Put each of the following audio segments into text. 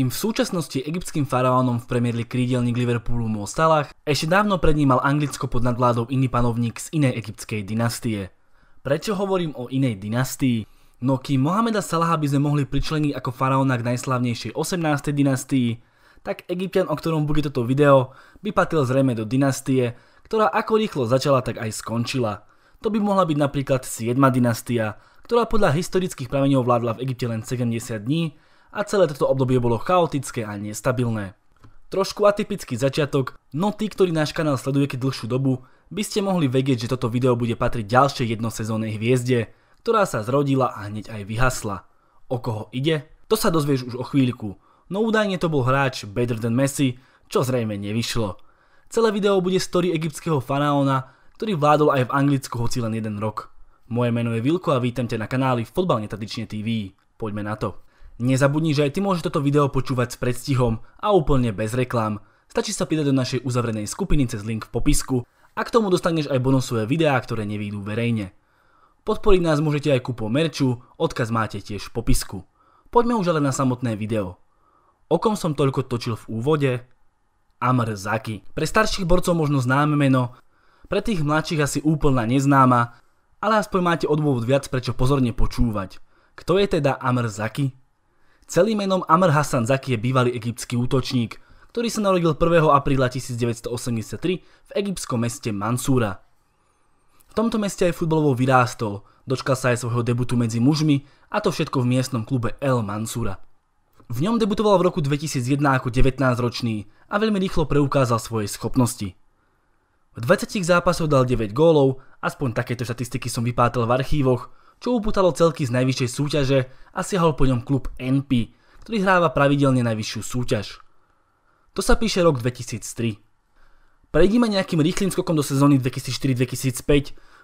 kým v súčasnosti egyptským faraónom v Premier League krídelník Liverpoolu Mo Salah, ešte dávno pred ním mal Anglicko pod nadvládou iný panovník z inej egyptskej dynastie. Prečo hovorím o inej dynastii? No kým Mohameda Salaha by sme mohli pričleniť ako faraóna k najslavnejšej 18. dynastii, tak Egyptian, o ktorom bude toto video, by patil zrejme do dynastie, ktorá ako rýchlo začala, tak aj skončila. To by mohla byť napríklad 7. dynastia, ktorá podľa historických prameňov vládla v Egypte len 70 dní, a celé toto obdobie bolo chaotické a nestabilné. Trošku atypický začiatok, no tí, ktorí náš kanál sledujete dlhšiu dobu, by ste mohli vedieť, že toto video bude patriť ďalšej jednosezónnej hviezde, ktorá sa zrodila a hneď aj vyhasla. O koho ide? To sa dozvieš už o chvíľku, no údajne to bol hráč Better than Messi, čo zrejme nevyšlo. Celé video bude story egyptského faraóna, ktorý vládol aj v Anglicku hoci len jeden rok. Moje meno je Vilko a vítam ťa na kanáli Fotbal netradične TV. Poďme na to. Nezabudni, že aj ty môžeš toto video počúvať s predstihom a úplne bez reklám. Stačí sa pýtať do našej uzavrenej skupiny cez link v popisku a k tomu dostaneš aj bonusové videá, ktoré nevyjdú verejne. Podporiť nás môžete aj kúpo merču, odkaz máte tiež v popisku. Poďme už ale na samotné video. O kom som toľko točil v úvode? Amr Zaki. Pre starších borcov možno známe meno, pre tých mladších asi úplná neznáma, ale aspoň máte odôvod viac prečo pozorne počúvať. Kto je teda Amr Zaki? Celým menom Amr Hassan Zaki je bývalý egyptský útočník, ktorý sa narodil 1. apríla 1983 v egyptskom meste Mansúra. V tomto meste aj futbalovo vyrástol, dočkal sa aj svojho debutu medzi mužmi a to všetko v miestnom klube El Mansúra. V ňom debutoval v roku 2001 ako 19-ročný a veľmi rýchlo preukázal svoje schopnosti. V 20 zápasoch dal 9 gólov, aspoň takéto štatistiky som vypátal v archívoch, čo upútalo celky z najvyššej súťaže a siahol po ňom klub NP, ktorý hráva pravidelne najvyššiu súťaž. To sa píše rok 2003. Prejdime nejakým rýchlým skokom do sezóny 2004-2005,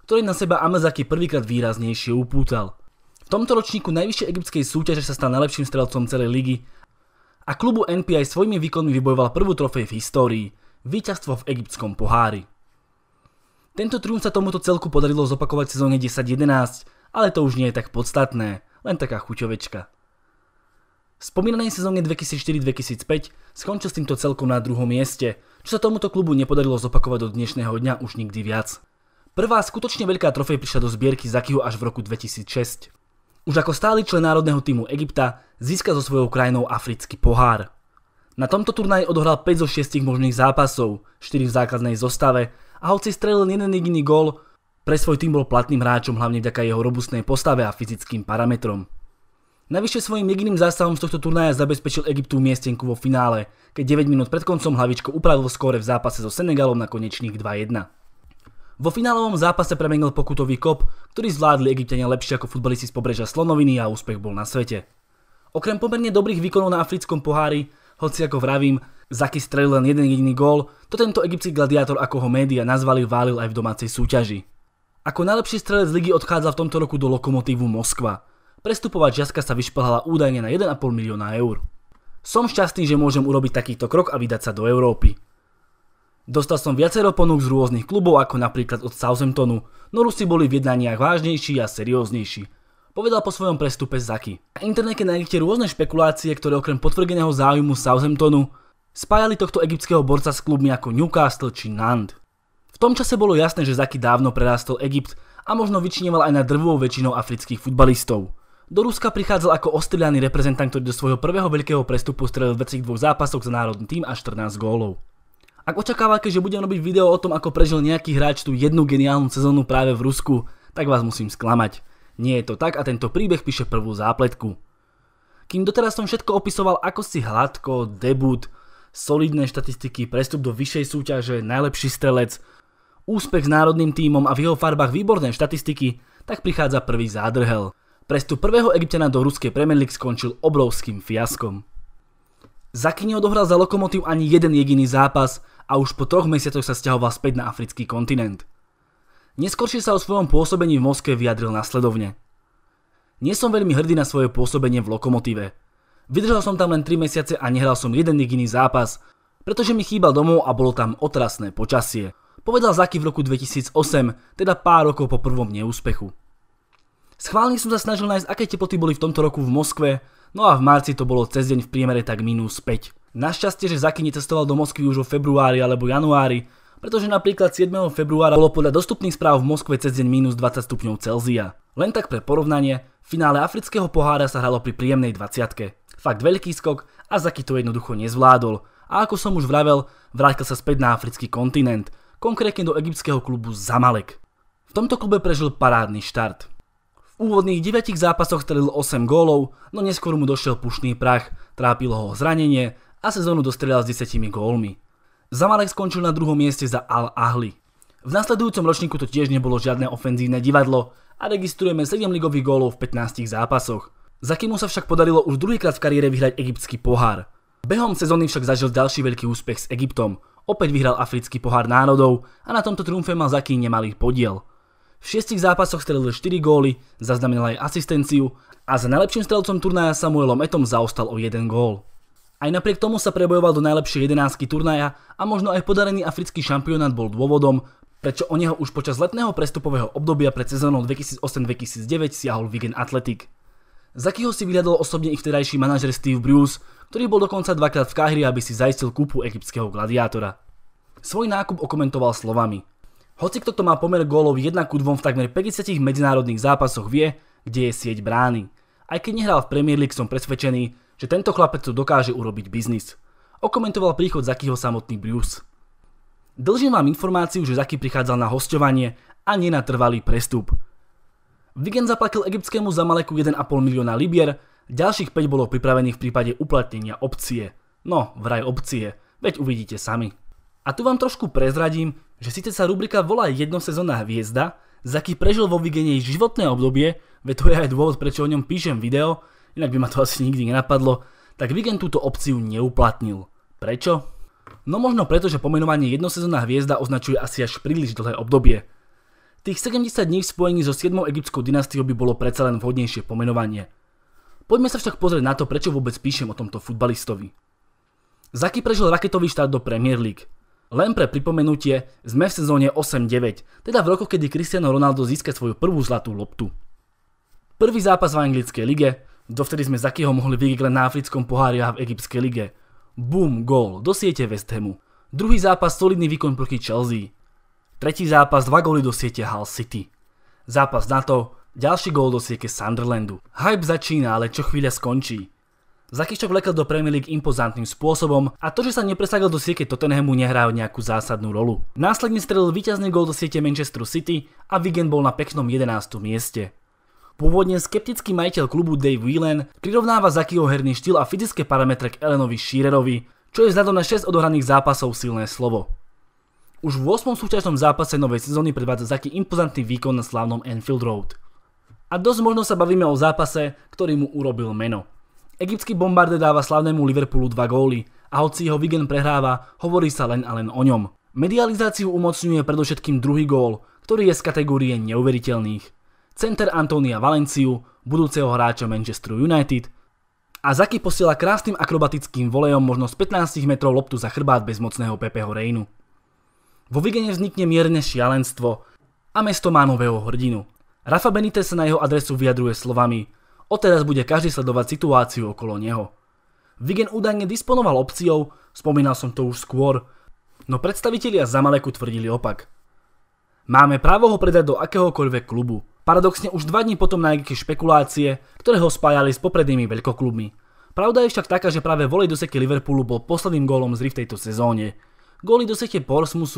ktorý na seba Amazaki prvýkrát výraznejšie upútal. V tomto ročníku najvyššej egyptskej súťaže sa stal najlepším strelcom celej ligy a klubu NP aj svojimi výkonmi vybojoval prvú trofej v histórii, víťazstvo v egyptskom pohári. Tento triumf sa tomuto celku podarilo zopakovať v sezóne 10-11, ale to už nie je tak podstatné, len taká chuťovečka. V spomínanej sezóne 2004-2005 skončil s týmto celkom na druhom mieste, čo sa tomuto klubu nepodarilo zopakovať do dnešného dňa už nikdy viac. Prvá skutočne veľká trofej prišla do zbierky Zakiho až v roku 2006. Už ako stály člen národného týmu Egypta získal so svojou krajinou africký pohár. Na tomto turnaji odohral 5 zo 6 možných zápasov, 4 v základnej zostave a hoci strelil jeden jediný gól, pre svoj tým bol platným hráčom hlavne vďaka jeho robustnej postave a fyzickým parametrom. Navyše svojim jediným zásahom z tohto turnaja zabezpečil Egyptu miestenku vo finále, keď 9 minút pred koncom hlavičko upravil skóre v zápase so Senegalom na konečných 2-1. Vo finálovom zápase premenil pokutový kop, ktorý zvládli egyptiania lepšie ako futbalisti z pobrežia Slonoviny a úspech bol na svete. Okrem pomerne dobrých výkonov na africkom pohári, hoci ako vravím, Zaki strelil len jeden jediný gól, to tento egyptský gladiátor, ako ho média nazvali, válil aj v domácej súťaži. Ako najlepší strelec ligy odchádza v tomto roku do Lokomotívu Moskva. Prestupová čiastka sa vyšplhala údajne na 1,5 milióna eur. Som šťastný, že môžem urobiť takýto krok a vydať sa do Európy. Dostal som viacero ponúk z rôznych klubov, ako napríklad od Southamptonu, no Rusi boli v jednaniach vážnejší a serióznejší. Povedal po svojom prestupe Zaki. Na internete nájdete rôzne špekulácie, ktoré okrem potvrdeného záujmu Southamptonu spájali tohto egyptského borca s klubmi ako Newcastle či Nand. V tom čase bolo jasné, že Zaki dávno prerastol Egypt a možno vyčinieval aj na drvou väčšinou afrických futbalistov. Do Ruska prichádzal ako ostrieľaný reprezentant, ktorý do svojho prvého veľkého prestupu strelil v 22 zápasoch za národný tým a 14 gólov. Ak očakávate, že budem robiť video o tom, ako prežil nejaký hráč tú jednu geniálnu sezónu práve v Rusku, tak vás musím sklamať. Nie je to tak a tento príbeh píše prvú zápletku. Kým doteraz som všetko opisoval ako si hladko, debut, solidné štatistiky, prestup do vyššej súťaže, najlepší strelec, úspech s národným tímom a v jeho farbách výborné štatistiky, tak prichádza prvý zádrhel. Prestup prvého Egyptiana do ruskej Premier League skončil obrovským fiaskom. Zaki neodohral za Lokomotív ani jeden jediný zápas a už po troch mesiacoch sa stiahoval späť na africký kontinent. Neskôršie sa o svojom pôsobení v Moskve vyjadril nasledovne. Nie som veľmi hrdý na svoje pôsobenie v Lokomotíve. Vydržal som tam len 3 mesiace a nehral som jeden jediný zápas, pretože mi chýbal domov a bolo tam otrasné počasie povedal Zaki v roku 2008, teda pár rokov po prvom neúspechu. Schválne som sa snažil nájsť, aké teploty boli v tomto roku v Moskve, no a v marci to bolo cez deň v priemere tak minus 5. Našťastie, že Zaki necestoval do Moskvy už vo februári alebo januári, pretože napríklad 7. februára bolo podľa dostupných správ v Moskve cez deň minus 20 stupňov Celzia. Len tak pre porovnanie, v finále afrického pohára sa hralo pri príjemnej 20. Fakt veľký skok a Zaki to jednoducho nezvládol. A ako som už vravel, vrátil sa späť na africký kontinent – konkrétne do egyptského klubu Zamalek. V tomto klube prežil parádny štart. V úvodných 9 zápasoch strelil 8 gólov, no neskôr mu došiel pušný prach, trápilo ho zranenie a sezónu dostrelal s 10 gólmi. Zamalek skončil na druhom mieste za Al-Ahli. V nasledujúcom ročníku to tiež nebolo žiadne ofenzívne divadlo a registrujeme 7 ligových gólov v 15 zápasoch. Zakimu sa však podarilo už druhýkrát v kariére vyhrať egyptský pohár. Behom sezóny však zažil ďalší veľký úspech s Egyptom opäť vyhral africký pohár národov a na tomto triumfe mal Zaký nemalý podiel. V šiestich zápasoch strelil 4 góly, zaznamenal aj asistenciu a za najlepším strelcom turnaja Samuelom Etom zaostal o 1 gól. Aj napriek tomu sa prebojoval do najlepšej jedenáctky turnaja a možno aj podarený africký šampionát bol dôvodom, prečo o neho už počas letného prestupového obdobia pred sezónou 2008-2009 siahol Wigan Athletic. Zakiho si vyhľadol osobne ich vtedajší manažer Steve Bruce, ktorý bol dokonca dvakrát v Kahri, aby si zaistil kúpu egyptského gladiátora. Svoj nákup okomentoval slovami. Hoci kto to má pomer gólov 1 ku 2 v takmer 50 medzinárodných zápasoch vie, kde je sieť brány. Aj keď nehral v Premier League, som presvedčený, že tento chlapec tu dokáže urobiť biznis. Okomentoval príchod Zakyho samotný Bruce. Dlžím vám informáciu, že Zaky prichádzal na hostovanie a nenatrvalý prestup. Vigen zaplatil egyptskému Zamaleku 1,5 milióna libier, Ďalších 5 bolo pripravených v prípade uplatnenia opcie. No, vraj opcie, veď uvidíte sami. A tu vám trošku prezradím, že síce sa rubrika volá jednosezónna hviezda, ký prežil vo Vigene životné obdobie, veď to je aj dôvod, prečo o ňom píšem video, inak by ma to asi nikdy nenapadlo, tak Vigen túto opciu neuplatnil. Prečo? No možno preto, že pomenovanie jednosezónna hviezda označuje asi až príliš dlhé obdobie. Tých 70 dní v spojení so 7. egyptskou dynastiou by bolo predsa len vhodnejšie pomenovanie – Poďme sa však pozrieť na to, prečo vôbec píšem o tomto futbalistovi. Zaki prežil raketový štart do Premier League. Len pre pripomenutie, sme v sezóne 8-9, teda v roku, kedy Cristiano Ronaldo získa svoju prvú zlatú loptu. Prvý zápas v anglickej lige, dovtedy sme Zakiho mohli vidieť len na africkom pohári a v egyptskej lige. Bum, gól, do siete West Hamu. Druhý zápas solidný výkon proti Chelsea. Tretí zápas, dva góly do siete Hull City. Zápas na to, ďalší gól dosieke Sunderlandu. Hype začína, ale čo chvíľa skončí. Zakišťok vlekal do Premier League impozantným spôsobom a to, že sa nepresadil do siete Tottenhamu nehrá nejakú zásadnú rolu. Následne strelil víťazný gól do siete Manchester City a Wigan bol na peknom 11. mieste. Pôvodne skeptický majiteľ klubu Dave Whelan prirovnáva Zakiho herný štýl a fyzické parametre k Elenovi Shearerovi, čo je vzhľadom na 6 odohraných zápasov silné slovo. Už v 8. súťažnom zápase novej sezóny predvádza Zaki impozantný výkon na slavnom Anfield Road – a dosť možno sa bavíme o zápase, ktorý mu urobil meno. Egyptský bombarde dáva slavnému Liverpoolu dva góly a hoci ho Wigan prehráva, hovorí sa len a len o ňom. Medializáciu umocňuje predovšetkým druhý gól, ktorý je z kategórie neuveriteľných. Center Antonia Valenciu, budúceho hráča Manchester United, a Zaki posiela krásnym akrobatickým volejom možno z 15 metrov loptu za chrbát bezmocného Pepeho Reinu. Vo Vigene vznikne mierne šialenstvo a mesto má nového hrdinu. Rafa Benitez sa na jeho adresu vyjadruje slovami Odteraz bude každý sledovať situáciu okolo neho. Vigen údajne disponoval opciou, spomínal som to už skôr, no predstavitelia Zamaleku tvrdili opak. Máme právo ho predať do akéhokoľvek klubu. Paradoxne už dva dní potom najgiki špekulácie, ktoré ho spájali s poprednými veľkoklubmi. Pravda je však taká, že práve volej do seky Liverpoolu bol posledným gólom zry v tejto sezóne. Góly do sete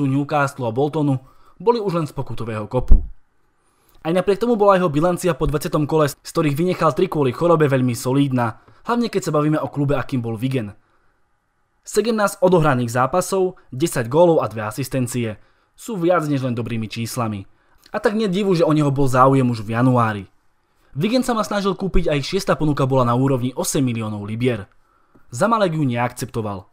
Newcastle a Boltonu boli už len z pokutového kopu. Aj napriek tomu bola jeho bilancia po 20. kole, z ktorých vynechal tri kvôli chorobe, veľmi solídna, hlavne keď sa bavíme o klube, akým bol Vigen. 17 odohraných zápasov, 10 gólov a 2 asistencie. Sú viac než len dobrými číslami. A tak nie divu, že o neho bol záujem už v januári. Vigen sa ma snažil kúpiť a ich šiesta ponuka bola na úrovni 8 miliónov libier. Zamalek ju neakceptoval.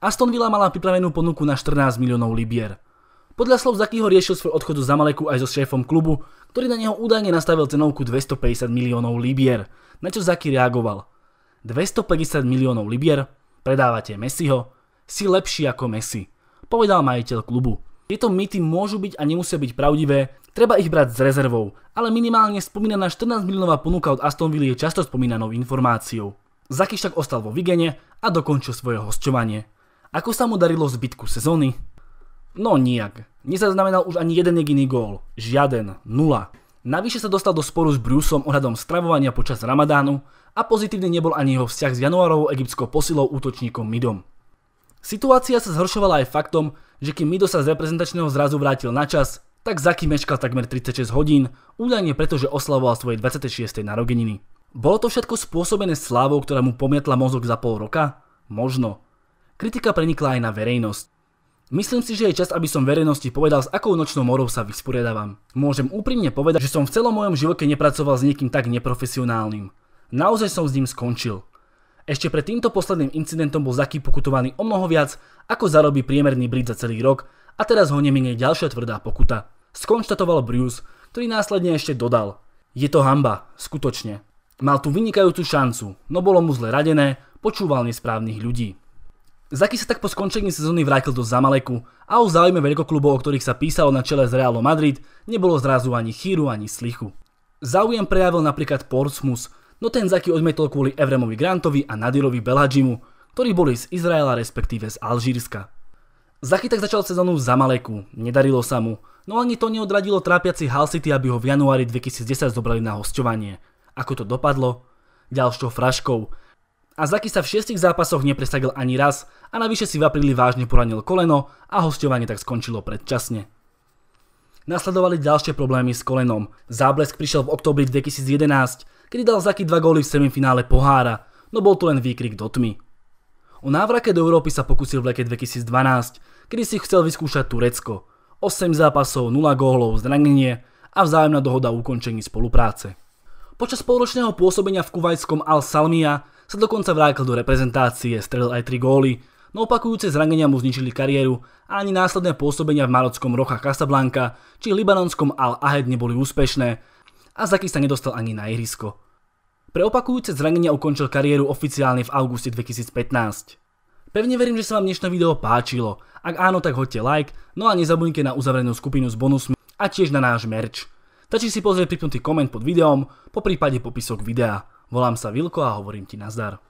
Aston Villa mala pripravenú ponuku na 14 miliónov libier – podľa slov Zakiho riešil svoj odchod z maleku aj so šéfom klubu, ktorý na neho údajne nastavil cenovku 250 miliónov libier, na čo Zaki reagoval. 250 miliónov libier, predávate Messiho, si lepší ako Messi, povedal majiteľ klubu. Tieto mýty môžu byť a nemusia byť pravdivé, treba ich brať s rezervou, ale minimálne spomínaná 14 miliónová ponuka od Aston Villa je často spomínanou informáciou. Zaky však ostal vo Vigene a dokončil svoje hostovanie. Ako sa mu darilo zbytku sezóny, No nijak. Nezaznamenal už ani jeden jediný gól. Žiaden. Nula. Navyše sa dostal do sporu s Bruceom ohľadom stravovania počas Ramadánu a pozitívny nebol ani jeho vzťah s januárovou egyptskou posilou útočníkom Midom. Situácia sa zhoršovala aj faktom, že kým Mido sa z reprezentačného zrazu vrátil na čas, tak Zaki meškal takmer 36 hodín, údajne preto, že oslavoval svoje 26. narodeniny. Bolo to všetko spôsobené slávou, ktorá mu pomietla mozog za pol roka? Možno. Kritika prenikla aj na verejnosť. Myslím si, že je čas, aby som verejnosti povedal, s akou nočnou morou sa vysporiadávam. Môžem úprimne povedať, že som v celom mojom živote nepracoval s niekým tak neprofesionálnym. Naozaj som s ním skončil. Ešte pred týmto posledným incidentom bol Zaky pokutovaný o mnoho viac, ako zarobí priemerný Brit za celý rok a teraz ho neminie ďalšia tvrdá pokuta. Skonštatoval Bruce, ktorý následne ešte dodal. Je to hamba, skutočne. Mal tu vynikajúcu šancu, no bolo mu zle radené, počúval nesprávnych ľudí. Zaki sa tak po skončení sezóny vrátil do Zamaleku a o záujme veľkoklubov, o ktorých sa písalo na čele z Realu Madrid, nebolo zrazu ani chýru, ani slichu. Záujem prejavil napríklad Portsmus, no ten Zaki odmetol kvôli Evremovi Grantovi a Nadirovi Belhadžimu, ktorí boli z Izraela respektíve z Alžírska. Zaki tak začal sezónu v Zamaleku, nedarilo sa mu, no ani to neodradilo trápiaci Hull City, aby ho v januári 2010 zobrali na hosťovanie. Ako to dopadlo? Ďalšou fraškou, a Zaki sa v šiestich zápasoch nepresadil ani raz a navyše si v apríli vážne poranil koleno a hostovanie tak skončilo predčasne. Nasledovali ďalšie problémy s kolenom. Záblesk prišiel v oktobri 2011, kedy dal Zaki dva góly v semifinále pohára, no bol to len výkrik do tmy. O návrake do Európy sa pokusil v leke 2012, kedy si chcel vyskúšať Turecko. 8 zápasov, 0 gólov, zranenie a vzájomná dohoda o ukončení spolupráce. Počas polročného pôsobenia v kuvajskom Al Salmia sa dokonca vrátil do reprezentácie, strelil aj 3 góly, no opakujúce zranenia mu zničili kariéru a ani následné pôsobenia v marockom Rocha Casablanca či libanonskom Al-Ahed neboli úspešné a Zaki sa nedostal ani na ihrisko. Pre opakujúce zranenia ukončil kariéru oficiálne v auguste 2015. Pevne verím, že sa vám dnešné video páčilo. Ak áno, tak hoďte like, no a nezabudnite na uzavrenú skupinu s bonusmi a tiež na náš merch. Tačí si pozrieť pripnutý koment pod videom, po prípade popisok videa. Volám sa Vilko a hovorím ti nazdar.